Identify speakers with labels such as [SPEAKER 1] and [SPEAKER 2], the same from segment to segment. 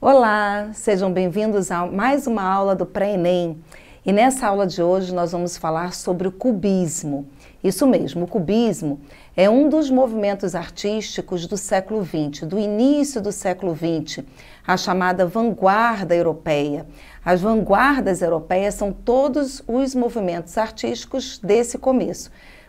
[SPEAKER 1] Olá, sejam bem-vindos a mais uma aula do Pré-ENEM. E nessa aula de hoje nós vamos falar sobre o cubismo. Isso mesmo, o cubismo é um dos movimentos artísticos do século XX, do início do século XX, a chamada vanguarda europeia. As vanguardas europeias são todos os movimentos artísticos desse começo.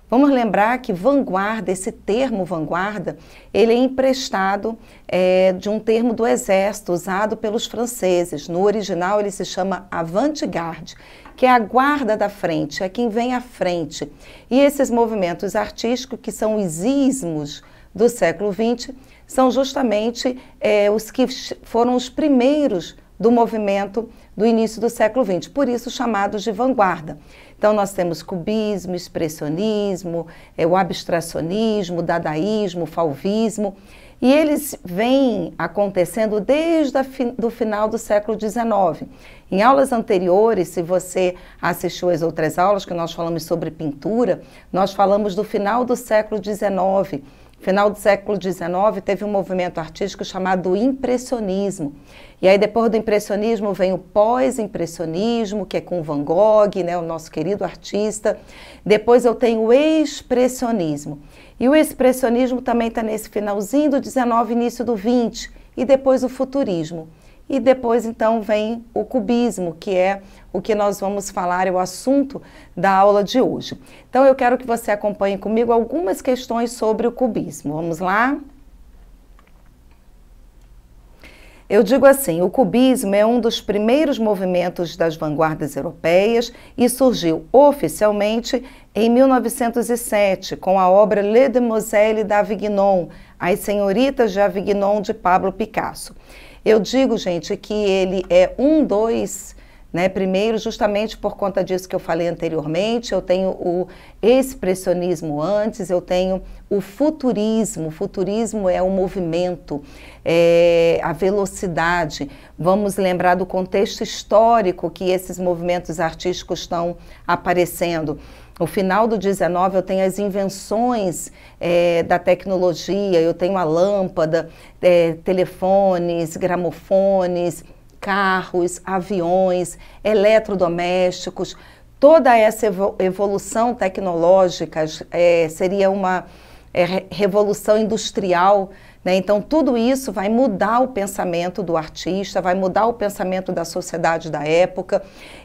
[SPEAKER 1] Vamos lembrar que vanguarda, esse termo vanguarda, ele é emprestado é, de um termo do exército usado pelos franceses. No original ele se chama avant-garde que é a guarda da frente, é quem vem à frente. E esses movimentos artísticos, que são os ismos do século XX, são justamente é, os que foram os primeiros do movimento do início do século XX, por isso chamados de vanguarda. Então nós temos cubismo, expressionismo, é, o abstracionismo, dadaísmo, falvismo. E eles vêm acontecendo desde o final do século XIX. Em aulas anteriores, se você assistiu às outras aulas que nós falamos sobre pintura, nós falamos do final do século XIX. Final do século XIX teve um movimento artístico chamado impressionismo. E aí depois do impressionismo vem o pós-impressionismo, que é com Van Gogh, né, o nosso querido artista. Depois eu tenho o expressionismo. E o expressionismo também está nesse finalzinho do 19, início do 20, e depois o futurismo. E depois, então, vem o cubismo, que é o que nós vamos falar, é o assunto da aula de hoje. Então, eu quero que você acompanhe comigo algumas questões sobre o cubismo. Vamos lá? Eu digo assim: o cubismo é um dos primeiros movimentos das vanguardas europeias e surgiu oficialmente em 1907, com a obra Le Demoiselle d'Avignon, As Senhoritas de Avignon, de Pablo Picasso. Eu digo, gente, que ele é um, dois... Né? Primeiro, justamente por conta disso que eu falei anteriormente, eu tenho o expressionismo antes, eu tenho o futurismo. O futurismo é o movimento, é a velocidade. Vamos lembrar do contexto histórico que esses movimentos artísticos estão aparecendo. No final do 19 eu tenho as invenções é, da tecnologia, eu tenho a lâmpada, é, telefones, gramofones, carros, aviões, eletrodomésticos. Toda essa evolução tecnológica é, seria uma é, revolução industrial né? Então, tudo isso vai mudar o pensamento do artista, vai mudar o pensamento da sociedade da época.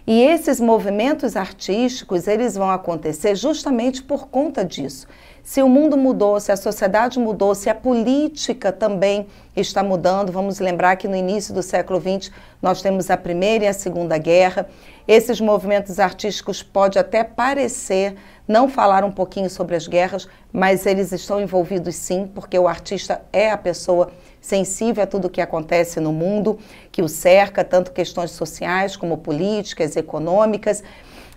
[SPEAKER 1] E esses movimentos artísticos, eles vão acontecer justamente por conta disso. Se o mundo mudou, se a sociedade mudou, se a política também está mudando, vamos lembrar que no início do século XX nós temos a Primeira e a Segunda Guerra. Esses movimentos artísticos pode até parecer não falar um pouquinho sobre as guerras, mas eles estão envolvidos sim, porque o artista é a pessoa sensível a tudo o que acontece no mundo, que o cerca, tanto questões sociais como políticas, econômicas.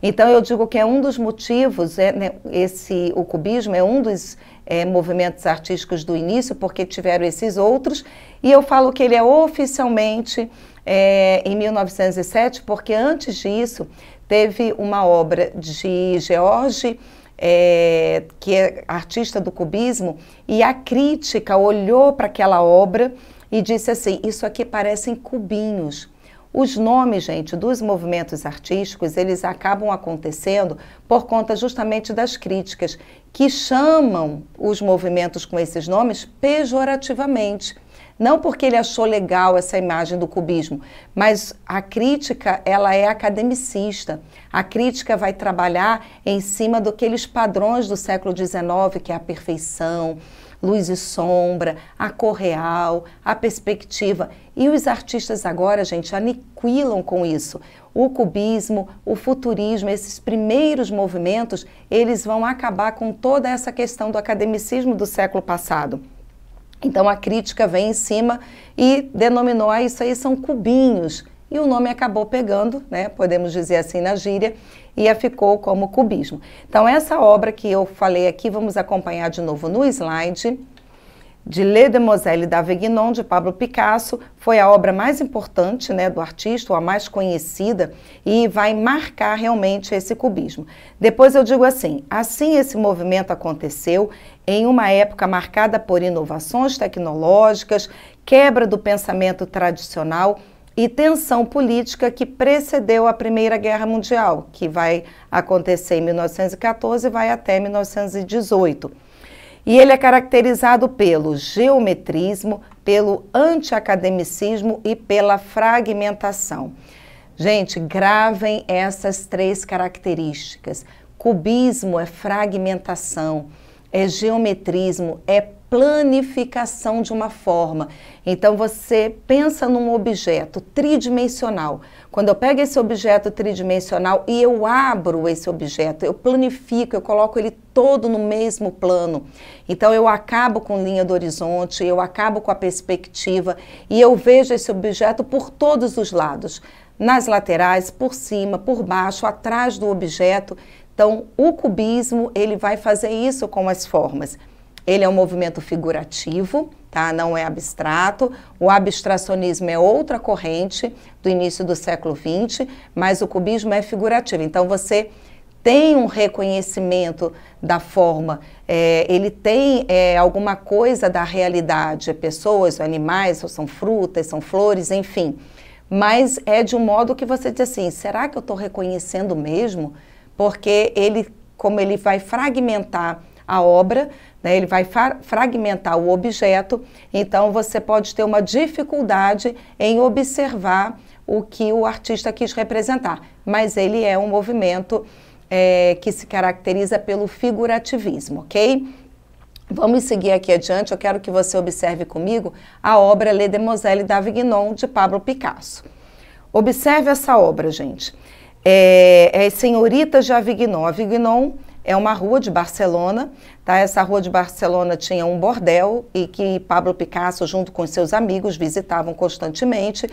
[SPEAKER 1] Então eu digo que é um dos motivos, é, né, esse o cubismo é um dos é, movimentos artísticos do início, porque tiveram esses outros, e eu falo que ele é oficialmente é, em 1907, porque antes disso Teve uma obra de George, é, que é artista do cubismo, e a crítica olhou para aquela obra e disse assim: Isso aqui parecem cubinhos. Os nomes, gente, dos movimentos artísticos, eles acabam acontecendo por conta justamente das críticas que chamam os movimentos com esses nomes pejorativamente. Não porque ele achou legal essa imagem do cubismo, mas a crítica, ela é academicista. A crítica vai trabalhar em cima daqueles padrões do século XIX, que é a perfeição, luz e sombra, a cor real, a perspectiva. E os artistas agora, gente, aniquilam com isso. O cubismo, o futurismo, esses primeiros movimentos, eles vão acabar com toda essa questão do academicismo do século passado. Então a crítica vem em cima e denominou ah, isso aí são cubinhos. E o nome acabou pegando, né, podemos dizer assim na gíria, e ficou como cubismo. Então essa obra que eu falei aqui, vamos acompanhar de novo no slide de da d'Avignon, de Pablo Picasso, foi a obra mais importante né, do artista, ou a mais conhecida, e vai marcar realmente esse cubismo. Depois eu digo assim: assim esse movimento aconteceu, em uma época marcada por inovações tecnológicas, quebra do pensamento tradicional e tensão política que precedeu a Primeira Guerra Mundial, que vai acontecer em 1914 e vai até 1918. E ele é caracterizado pelo geometrismo, pelo antiacademicismo e pela fragmentação. Gente, gravem essas três características. Cubismo é fragmentação é geometrismo, é planificação de uma forma. Então você pensa num objeto tridimensional. Quando eu pego esse objeto tridimensional e eu abro esse objeto, eu planifico, eu coloco ele todo no mesmo plano. Então eu acabo com linha do horizonte, eu acabo com a perspectiva e eu vejo esse objeto por todos os lados, nas laterais, por cima, por baixo, atrás do objeto. Então, o cubismo, ele vai fazer isso com as formas. Ele é um movimento figurativo, tá? não é abstrato. O abstracionismo é outra corrente do início do século XX, mas o cubismo é figurativo. Então, você tem um reconhecimento da forma, é, ele tem é, alguma coisa da realidade, pessoas, animais, ou são frutas, são flores, enfim. Mas é de um modo que você diz assim: será que eu estou reconhecendo mesmo? porque ele, como ele vai fragmentar a obra, né, ele vai fragmentar o objeto, então você pode ter uma dificuldade em observar o que o artista quis representar. Mas ele é um movimento é, que se caracteriza pelo figurativismo, ok? Vamos seguir aqui adiante, eu quero que você observe comigo a obra Le Demoiselle d'Avignon, de Pablo Picasso. Observe essa obra, gente é, é Senhorita Javignon. Avignon é uma rua de Barcelona, tá? Essa rua de Barcelona tinha um bordel e que Pablo Picasso, junto com seus amigos, visitavam constantemente.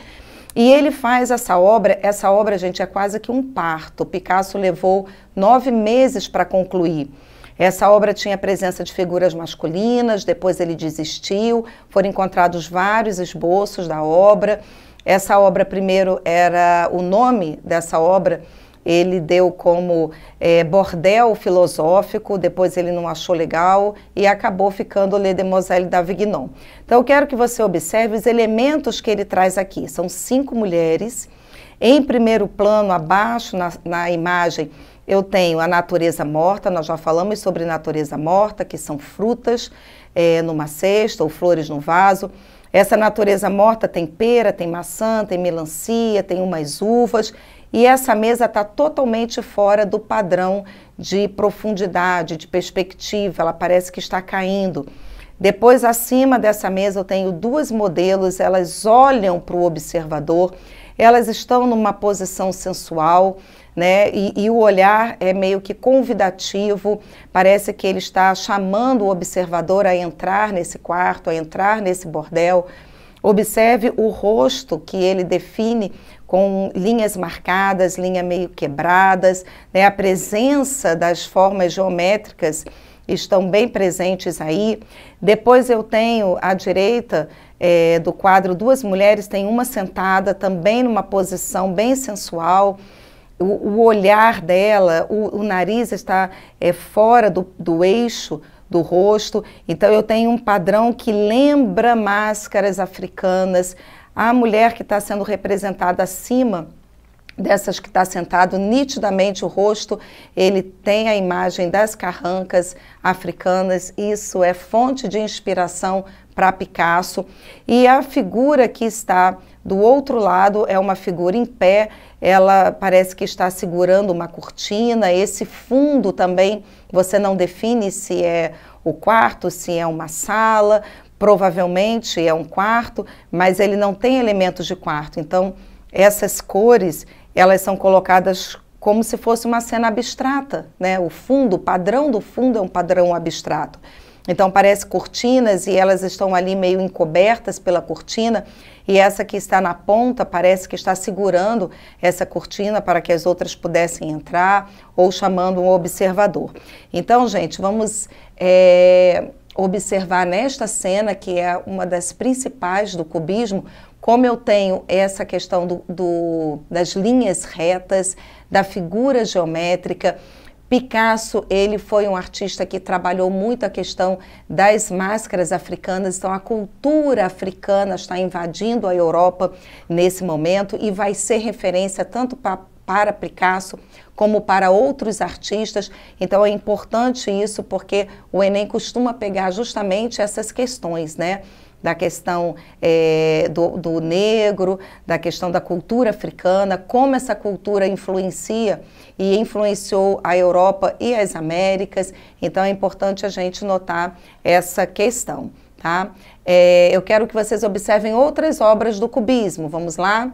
[SPEAKER 1] E ele faz essa obra, essa obra, gente, é quase que um parto. Picasso levou nove meses para concluir. Essa obra tinha a presença de figuras masculinas, depois ele desistiu, foram encontrados vários esboços da obra. Essa obra, primeiro, era o nome dessa obra, ele deu como é, bordel filosófico, depois ele não achou legal e acabou ficando Le Demoiselle d'Avignon. Então eu quero que você observe os elementos que ele traz aqui. São cinco mulheres. Em primeiro plano, abaixo na, na imagem, eu tenho a natureza morta, nós já falamos sobre natureza morta, que são frutas é, numa cesta ou flores num vaso. Essa natureza morta tem pera, tem maçã, tem melancia, tem umas uvas, e essa mesa está totalmente fora do padrão de profundidade, de perspectiva, ela parece que está caindo. Depois, acima dessa mesa, eu tenho duas modelos, elas olham para o observador elas estão numa posição sensual, né? E, e, o olhar é meio que convidativo, parece que ele está chamando o observador a entrar nesse quarto, a entrar nesse bordel. Observe o rosto que ele define com linhas marcadas, linhas meio quebradas, né? a presença das formas geométricas estão bem presentes aí. Depois eu tenho à direita é, do quadro Duas Mulheres, tem uma sentada também numa posição bem sensual. O, o olhar dela, o, o nariz está é, fora do, do eixo do rosto. Então eu tenho um padrão que lembra máscaras africanas. A mulher que está sendo representada acima dessas que está sentado nitidamente o rosto, ele tem a imagem das carrancas africanas. Isso é fonte de inspiração para Picasso. E a figura que está do outro lado é uma figura em pé, ela parece que está segurando uma cortina. Esse fundo também você não define se é o quarto, se é uma sala, provavelmente é um quarto, mas ele não tem elementos de quarto. Então, essas cores, elas são colocadas como se fosse uma cena abstrata, né? O fundo, o padrão do fundo é um padrão abstrato. Então parece cortinas e elas estão ali meio encobertas pela cortina e essa que está na ponta parece que está segurando essa cortina para que as outras pudessem entrar ou chamando um observador. Então, gente, vamos é, observar nesta cena que é uma das principais do cubismo como eu tenho essa questão do, do, das linhas retas, da figura geométrica, Picasso, ele foi um artista que trabalhou muito a questão das máscaras africanas, então a cultura africana está invadindo a Europa nesse momento e vai ser referência tanto para para Picasso, como para outros artistas. Então é importante isso porque o Enem costuma pegar justamente essas questões, né? da questão é, do, do, negro, da questão da cultura africana, como essa cultura influencia e influenciou a Europa e as Américas. Então é importante a gente notar essa questão. Tá? É, eu quero que vocês observem outras obras do cubismo. Vamos lá?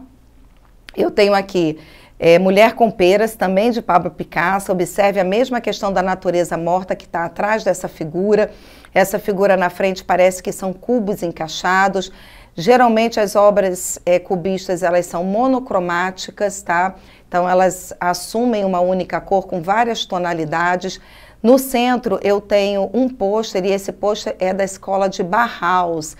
[SPEAKER 1] Eu tenho aqui é, Mulher com Peras, também de Pablo Picasso. Observe a mesma questão da natureza morta que está atrás dessa figura essa figura na frente parece que são cubos encaixados. Geralmente as obras é, cubistas elas são monocromáticas, tá? Então elas assumem uma única cor com várias tonalidades. No centro eu tenho um pôster e esse pôster é da escola de Barraus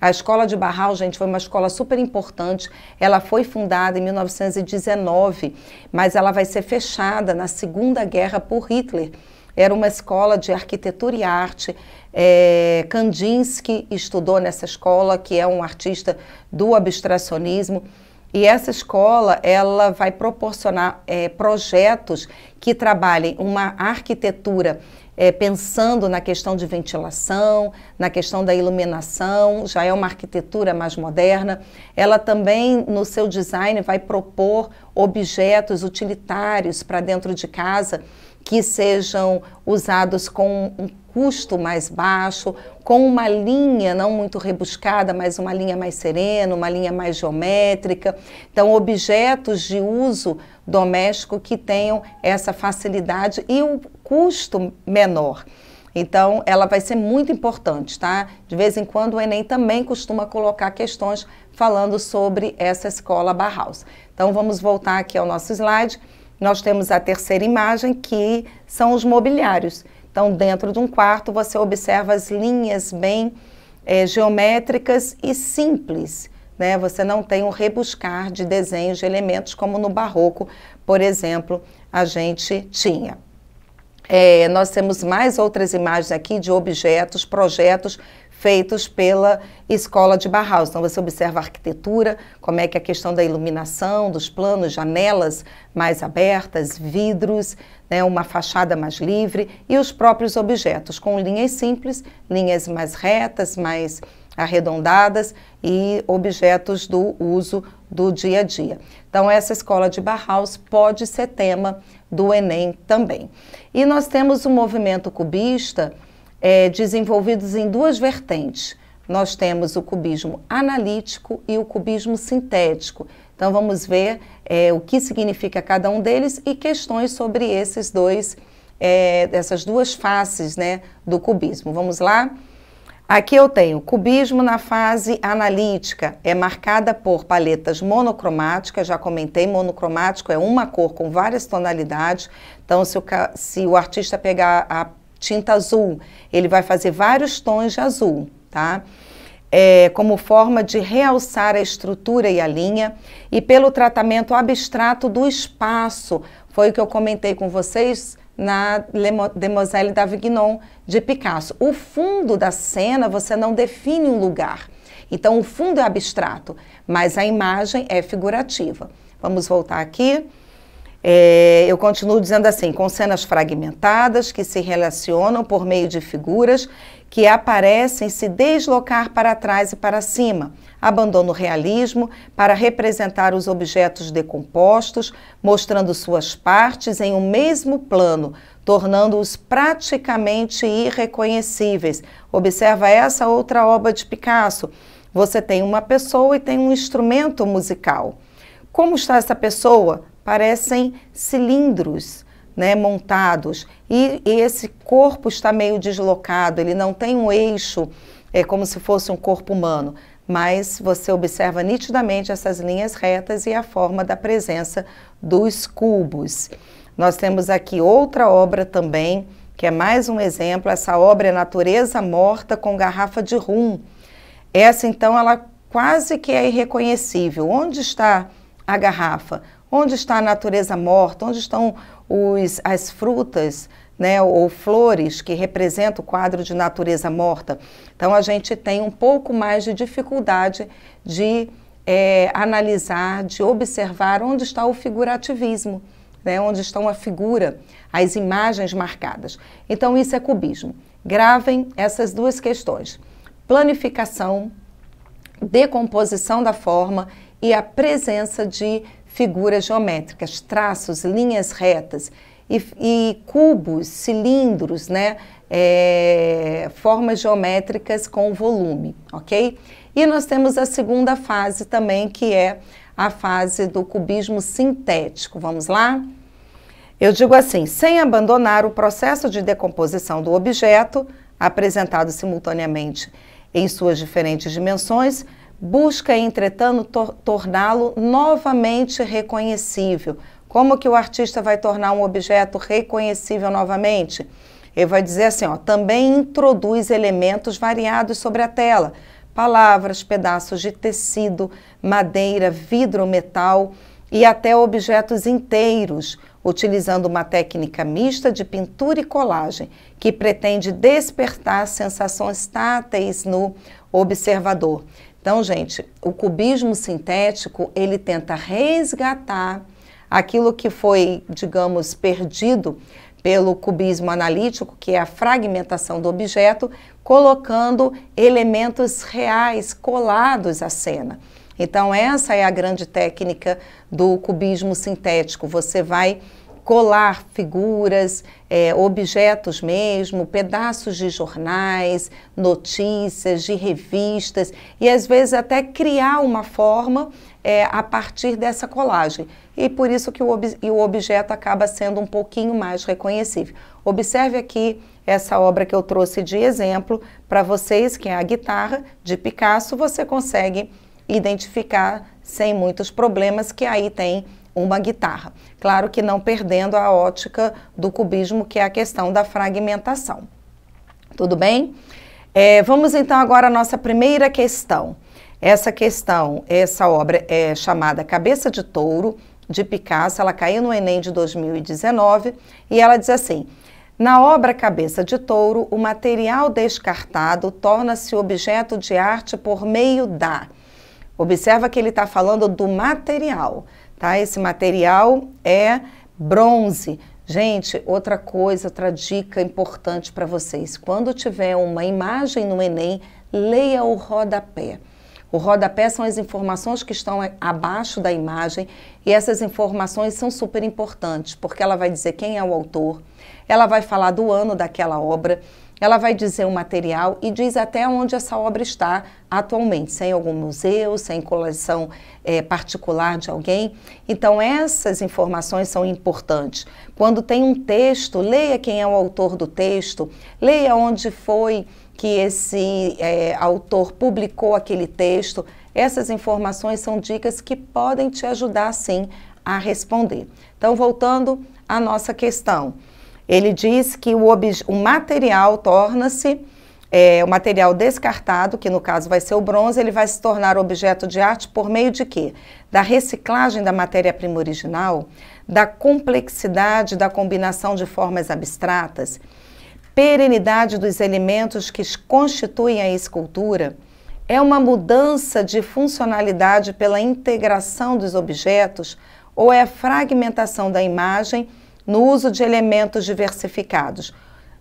[SPEAKER 1] A escola de Barraus gente, foi uma escola super importante. Ela foi fundada em 1919, mas ela vai ser fechada na Segunda Guerra por Hitler. Era uma escola de arquitetura e arte. É, Kandinsky estudou nessa escola, que é um artista do abstracionismo. E essa escola ela vai proporcionar é, projetos que trabalhem uma arquitetura é, pensando na questão de ventilação, na questão da iluminação, já é uma arquitetura mais moderna. Ela também, no seu design, vai propor objetos utilitários para dentro de casa que sejam usados com um custo mais baixo, com uma linha não muito rebuscada, mas uma linha mais serena, uma linha mais geométrica. Então, objetos de uso doméstico que tenham essa facilidade e um custo menor. Então, ela vai ser muito importante, tá? De vez em quando o Enem também costuma colocar questões falando sobre essa escola Barhaus. Então, vamos voltar aqui ao nosso slide. Nós temos a terceira imagem, que são os mobiliários. Então, dentro de um quarto, você observa as linhas bem é, geométricas e simples. Né? Você não tem um rebuscar de desenhos de elementos, como no barroco, por exemplo, a gente tinha. É, nós temos mais outras imagens aqui de objetos, projetos feitos pela escola de Barraus. Então você observa a arquitetura, como é que é a questão da iluminação, dos planos, janelas mais abertas, vidros, né, uma fachada mais livre e os próprios objetos com linhas simples, linhas mais retas, mais arredondadas e objetos do uso do dia a dia. Então, essa escola de Barraus pode ser tema do Enem também. E nós temos o movimento cubista é, desenvolvidos em duas vertentes. Nós temos o cubismo analítico e o cubismo sintético. Então vamos ver é, o que significa cada um deles e questões sobre esses dois, é, essas duas faces né, do cubismo. Vamos lá? Aqui eu tenho cubismo na fase analítica, é marcada por paletas monocromáticas, já comentei, monocromático é uma cor com várias tonalidades. Então, se o, se o artista pegar a tinta azul, ele vai fazer vários tons de azul, tá? É, como forma de realçar a estrutura e a linha, e pelo tratamento abstrato do espaço, foi o que eu comentei com vocês na Demoiselle d'Avignon de Picasso. O fundo da cena você não define um lugar. Então o fundo é abstrato, mas a imagem é figurativa. Vamos voltar aqui. É, eu continuo dizendo assim, com cenas fragmentadas que se relacionam por meio de figuras que aparecem se deslocar para trás e para cima. Abandono o realismo para representar os objetos decompostos, mostrando suas partes em um mesmo plano, tornando-os praticamente irreconhecíveis. Observa essa outra obra de Picasso. Você tem uma pessoa e tem um instrumento musical. Como está essa pessoa? parecem cilindros né, montados. E, e, esse corpo está meio deslocado, ele não tem um eixo, é como se fosse um corpo humano. Mas você observa nitidamente essas linhas retas e a forma da presença dos cubos. Nós temos aqui outra obra também, que é mais um exemplo. Essa obra é Natureza Morta com Garrafa de Rum. Essa, então, ela quase que é irreconhecível. Onde está a garrafa? Onde está a natureza morta? Onde estão os, as frutas né, ou flores que representam o quadro de natureza morta? Então, a gente tem um pouco mais de dificuldade de é, analisar, de observar onde está o figurativismo, né, onde estão a figura, as imagens marcadas. Então, isso é cubismo. Gravem essas duas questões: planificação decomposição da forma e a presença de figuras geométricas, traços, linhas retas e, e cubos, cilindros, né? É, formas geométricas com volume, ok? E nós temos a segunda fase também, que é a fase do cubismo sintético. Vamos lá? Eu digo assim: sem abandonar o processo de decomposição do objeto, apresentado simultaneamente em suas diferentes dimensões, busca, entretanto, torná-lo novamente reconhecível. Como que o artista vai tornar um objeto reconhecível novamente? Ele vai dizer assim, ó, também introduz elementos variados sobre a tela, palavras, pedaços de tecido, madeira, vidro, metal e até objetos inteiros, utilizando uma técnica mista de pintura e colagem, que pretende despertar sensações táteis no observador. Então, gente, o cubismo sintético, ele tenta resgatar aquilo que foi, digamos, perdido pelo cubismo analítico, que é a fragmentação do objeto, colocando elementos reais colados à cena. Então, essa é a grande técnica do cubismo sintético. Você vai colar figuras, é, objetos mesmo, pedaços de jornais, notícias, de revistas e às vezes até criar uma forma é, a partir dessa colagem. E por isso que o, ob o objeto acaba sendo um pouquinho mais reconhecível. Observe aqui essa obra que eu trouxe de exemplo para vocês, que é a guitarra de Picasso, você consegue identificar sem muitos problemas que aí tem uma guitarra. Claro que não perdendo a ótica do cubismo, que é a questão da fragmentação. Tudo bem? É, vamos então agora à nossa primeira questão. Essa questão, essa obra é chamada Cabeça de Touro, de Picasso, ela caiu no Enem de 2019 e ela diz assim: na obra Cabeça de Touro, o material descartado torna-se objeto de arte por meio da. Observa que ele está falando do material tá? Esse material é bronze. Gente, outra coisa, outra dica importante para vocês. Quando tiver uma imagem no Enem, leia o rodapé. O rodapé são as informações que estão abaixo da imagem e essas informações são super importantes, porque ela vai dizer quem é o autor, ela vai falar do ano daquela obra, ela vai dizer o material e diz até onde essa obra está atualmente, sem algum museu, sem coleção é, particular de alguém. Então, essas informações são importantes. Quando tem um texto, leia quem é o autor do texto, leia onde foi que esse é, autor publicou aquele texto. Essas informações são dicas que podem te ajudar, sim, a responder. Então, voltando à nossa questão. Ele diz que o, o material torna-se é, o material descartado, que no caso vai ser o bronze, ele vai se tornar objeto de arte por meio de quê? Da reciclagem da matéria-prima original, da complexidade da combinação de formas abstratas, perenidade dos elementos que constituem a escultura, é uma mudança de funcionalidade pela integração dos objetos ou é a fragmentação da imagem no uso de elementos diversificados.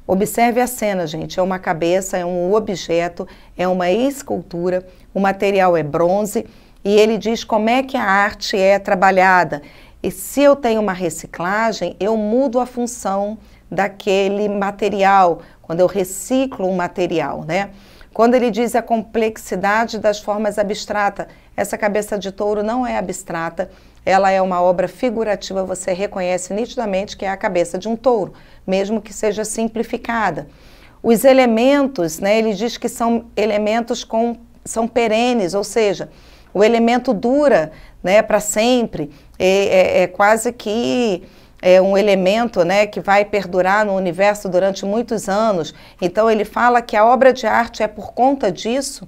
[SPEAKER 1] Observe a cena, gente. É uma cabeça, é um objeto, é uma escultura, o material é bronze e ele diz como é que a arte é trabalhada. E se eu tenho uma reciclagem, eu mudo a função daquele material, quando eu reciclo um material, né? Quando ele diz a complexidade das formas abstrata, essa cabeça de touro não é abstrata, ela é uma obra figurativa, você reconhece nitidamente que é a cabeça de um touro, mesmo que seja simplificada. Os elementos, né, ele diz que são elementos com são perenes, ou seja, o elemento dura né, para sempre, é, é, é quase que é um elemento né, que vai perdurar no universo durante muitos anos. Então, ele fala que a obra de arte é por conta disso.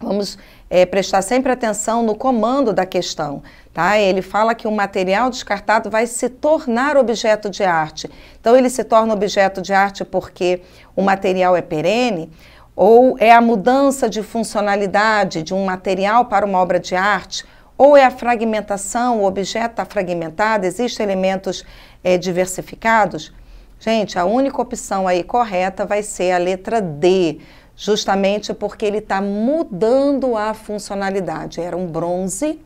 [SPEAKER 1] Vamos é, prestar sempre atenção no comando da questão. Tá? Ele fala que o material descartado vai se tornar objeto de arte. Então, ele se torna objeto de arte porque o material é perene, ou é a mudança de funcionalidade de um material para uma obra de arte, ou é a fragmentação, o objeto está fragmentado, existem elementos é, diversificados? Gente, a única opção aí correta vai ser a letra D, justamente porque ele está mudando a funcionalidade. Era um bronze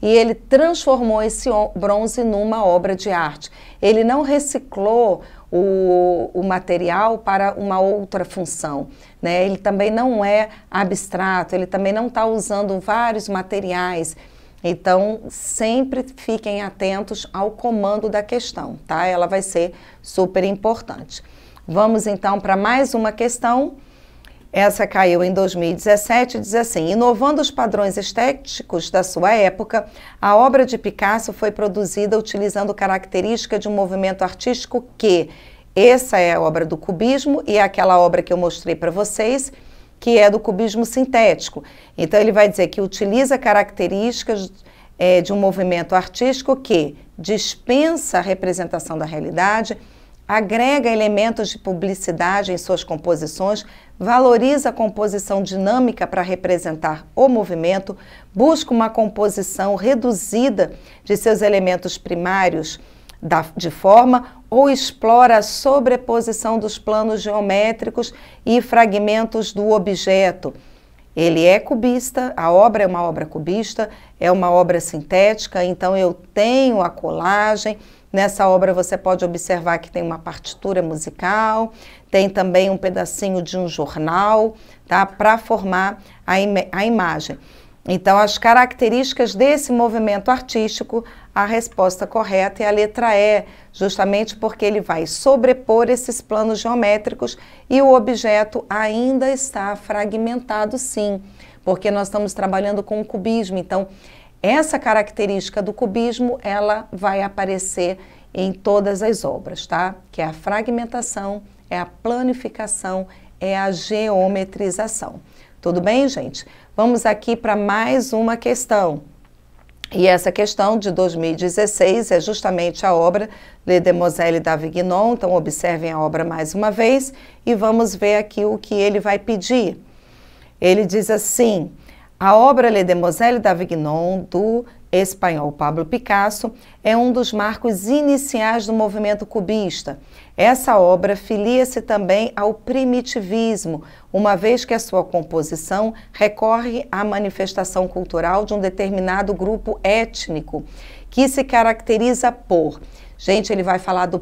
[SPEAKER 1] e ele transformou esse bronze numa obra de arte. Ele não reciclou o, o, material para uma outra função. Né? Ele também não é abstrato, ele também não está usando vários materiais. Então, sempre fiquem atentos ao comando da questão, tá? Ela vai ser super importante. Vamos então para mais uma questão. Essa caiu em 2017 diz assim: Inovando os padrões estéticos da sua época, a obra de Picasso foi produzida utilizando característica de um movimento artístico que essa é a obra do cubismo e é aquela obra que eu mostrei para vocês que é do cubismo sintético. Então, ele vai dizer que utiliza características é, de um movimento artístico que dispensa a representação da realidade, agrega elementos de publicidade em suas composições, valoriza a composição dinâmica para representar o movimento, busca uma composição reduzida de seus elementos primários da, de forma ou explora a sobreposição dos planos geométricos e fragmentos do objeto. Ele é cubista, a obra é uma obra cubista, é uma obra sintética, então eu tenho a colagem. Nessa obra você pode observar que tem uma partitura musical, tem também um pedacinho de um jornal, tá? Para formar a, im a imagem. Então, as características desse movimento artístico a resposta correta é a letra E, justamente porque ele vai sobrepor esses planos geométricos e o objeto ainda está fragmentado, sim, porque nós estamos trabalhando com o cubismo. Então, essa característica do cubismo, ela vai aparecer em todas as obras, tá? Que é a fragmentação, é a planificação, é a geometrização. Tudo bem, gente? Vamos aqui para mais uma questão. E essa questão de 2016 é justamente a obra Le Demoiselle d'Avignon, então observem a obra mais uma vez e vamos ver aqui o que ele vai pedir. Ele diz assim, a obra Le Demoiselle d'Avignon do espanhol Pablo Picasso é um dos marcos iniciais do movimento cubista. Essa obra filia-se também ao primitivismo, uma vez que a sua composição recorre à manifestação cultural de um determinado grupo étnico, que se caracteriza por Gente, ele vai falar do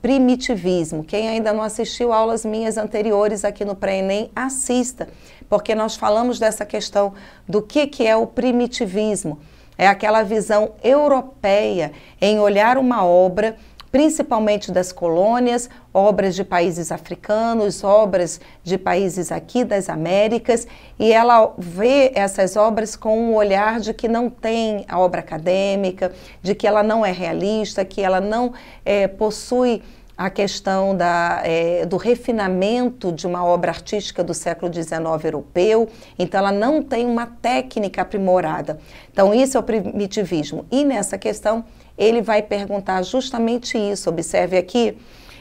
[SPEAKER 1] primitivismo. Quem ainda não assistiu aulas minhas anteriores aqui no Pré-ENEM, assista, porque nós falamos dessa questão do que, que é o primitivismo. É aquela visão europeia em olhar uma obra, principalmente das colônias, obras de países africanos, obras de países aqui das Américas, e ela vê essas obras com um olhar de que não tem a obra acadêmica, de que ela não é realista, que ela não é, possui a questão da, é, do refinamento de uma obra artística do século XIX europeu, então ela não tem uma técnica aprimorada. Então, isso é o primitivismo. E nessa questão, ele vai perguntar justamente isso. Observe aqui,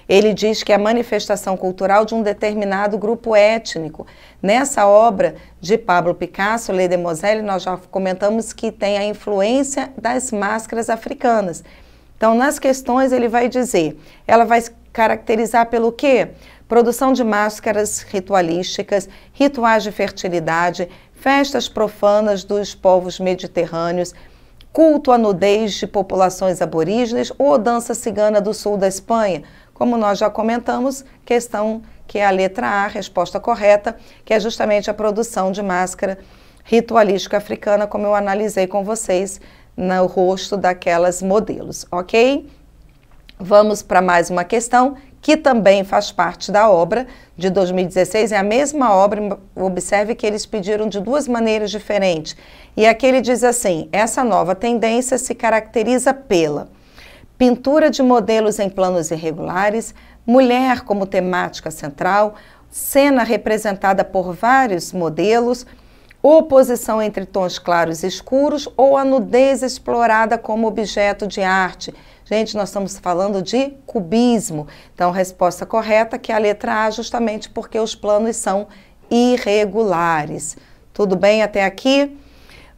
[SPEAKER 1] ele diz que é a manifestação cultural de um determinado grupo étnico. Nessa obra de Pablo Picasso, Lady Moselle nós já comentamos que tem a influência das máscaras africanas. Então, nas questões, ele vai dizer, ela vai caracterizar pelo quê? Produção de máscaras ritualísticas, rituais de fertilidade, festas profanas dos povos mediterrâneos, culto à nudez de populações aborígenes ou dança cigana do sul da Espanha. Como nós já comentamos, questão que é a letra A, a resposta correta, que é justamente a produção de máscara ritualística africana, como eu analisei com vocês no rosto daquelas modelos, ok? Vamos para mais uma questão que também faz parte da obra de 2016, é a mesma obra, observe que eles pediram de duas maneiras diferentes. E aqui ele diz assim: essa nova tendência se caracteriza pela pintura de modelos em planos irregulares, mulher como temática central, cena representada por vários modelos oposição entre tons claros e escuros ou a nudez explorada como objeto de arte. Gente, nós estamos falando de cubismo. Então, resposta correta é que é a letra A, é justamente porque os planos são irregulares. Tudo bem até aqui?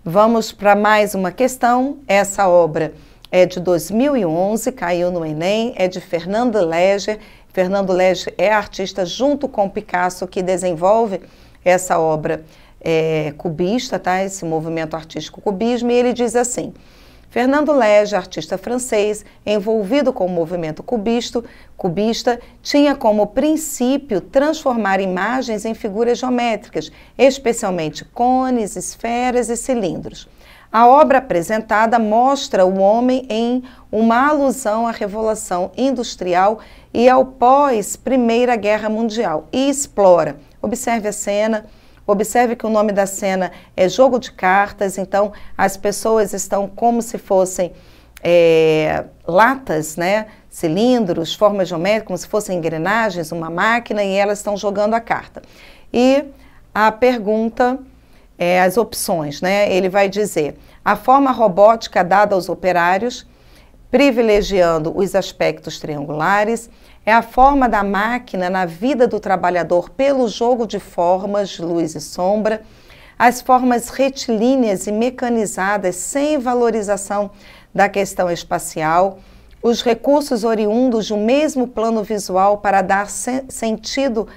[SPEAKER 1] Vamos para mais uma questão. Essa obra é de 2011, caiu no Enem, é de Fernando Leger. Fernando Leger é artista junto com Picasso que desenvolve essa obra é, cubista, tá? esse movimento artístico cubismo, e ele diz assim. Fernando Lege, artista francês, envolvido com o movimento cubisto, cubista, tinha como princípio transformar imagens em figuras geométricas, especialmente cones, esferas e cilindros. A obra apresentada mostra o homem em uma alusão à Revolução Industrial e ao pós-Primeira Guerra Mundial e explora, observe a cena, Observe que o nome da cena é jogo de cartas, então as pessoas estão como se fossem é, latas, né? cilindros, formas geométricas, como se fossem engrenagens, uma máquina, e elas estão jogando a carta. E a pergunta, é, as opções, né? ele vai dizer a forma robótica dada aos operários, privilegiando os aspectos triangulares, é a forma da máquina na vida do trabalhador pelo jogo de formas, luz e sombra, as formas retilíneas e mecanizadas sem valorização da questão espacial, os recursos oriundos de um mesmo plano visual para dar sentido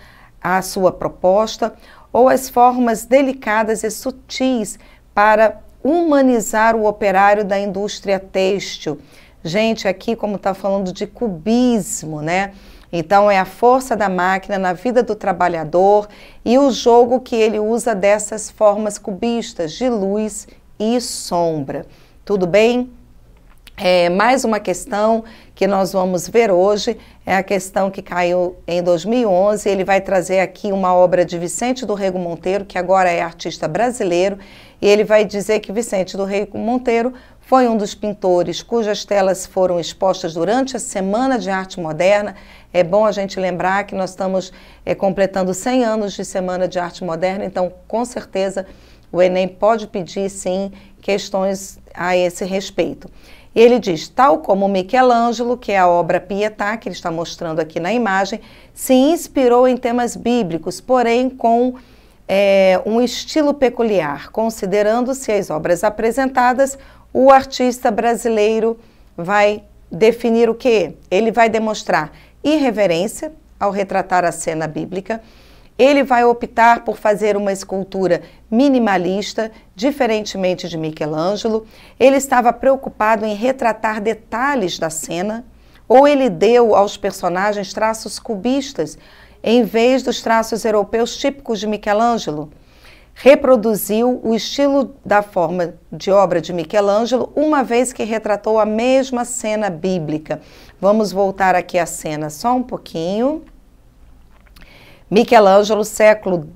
[SPEAKER 1] à sua proposta, ou as formas delicadas e sutis para humanizar o operário da indústria têxtil, gente aqui como está falando de cubismo, né? Então é a força da máquina na vida do trabalhador e o jogo que ele usa dessas formas cubistas de luz e sombra. Tudo bem? É, mais uma questão que nós vamos ver hoje é a questão que caiu em 2011. Ele vai trazer aqui uma obra de Vicente do Rego Monteiro, que agora é artista brasileiro, e ele vai dizer que Vicente do Rego Monteiro foi um dos pintores cujas telas foram expostas durante a Semana de Arte Moderna. É bom a gente lembrar que nós estamos é, completando 100 anos de Semana de Arte Moderna, então, com certeza, o Enem pode pedir, sim, questões a esse respeito. Ele diz, tal como Michelangelo, que é a obra Pietà, que ele está mostrando aqui na imagem, se inspirou em temas bíblicos, porém com é, um estilo peculiar, considerando-se as obras apresentadas o artista brasileiro vai definir o que? Ele vai demonstrar irreverência ao retratar a cena bíblica. Ele vai optar por fazer uma escultura minimalista, diferentemente de Michelangelo. Ele estava preocupado em retratar detalhes da cena, ou ele deu aos personagens traços cubistas, em vez dos traços europeus típicos de Michelangelo reproduziu o estilo da forma de obra de Michelangelo, uma vez que retratou a mesma cena bíblica. Vamos voltar aqui a cena só um pouquinho. Michelangelo, século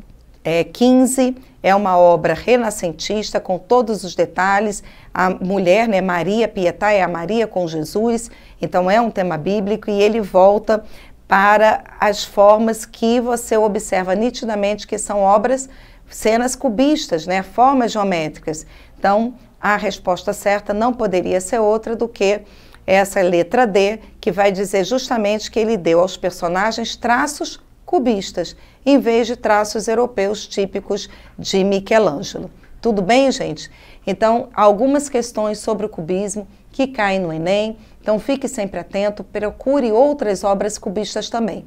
[SPEAKER 1] XV, é, é uma obra renascentista com todos os detalhes. A mulher, né, Maria Pietá, é a Maria com Jesus, então é um tema bíblico e ele volta para as formas que você observa nitidamente que são obras cenas cubistas, né? formas geométricas. Então, a resposta certa não poderia ser outra do que essa letra D, que vai dizer justamente que ele deu aos personagens traços cubistas, em vez de traços europeus típicos de Michelangelo. Tudo bem, gente? Então, algumas questões sobre o cubismo que caem no Enem, então fique sempre atento, procure outras obras cubistas também.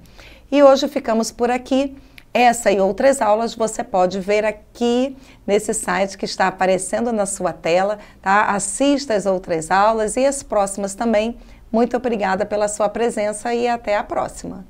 [SPEAKER 1] E hoje ficamos por aqui. Essa e outras aulas você pode ver aqui nesse site que está aparecendo na sua tela, tá? Assista as outras aulas e as próximas também. Muito obrigada pela sua presença e até a próxima.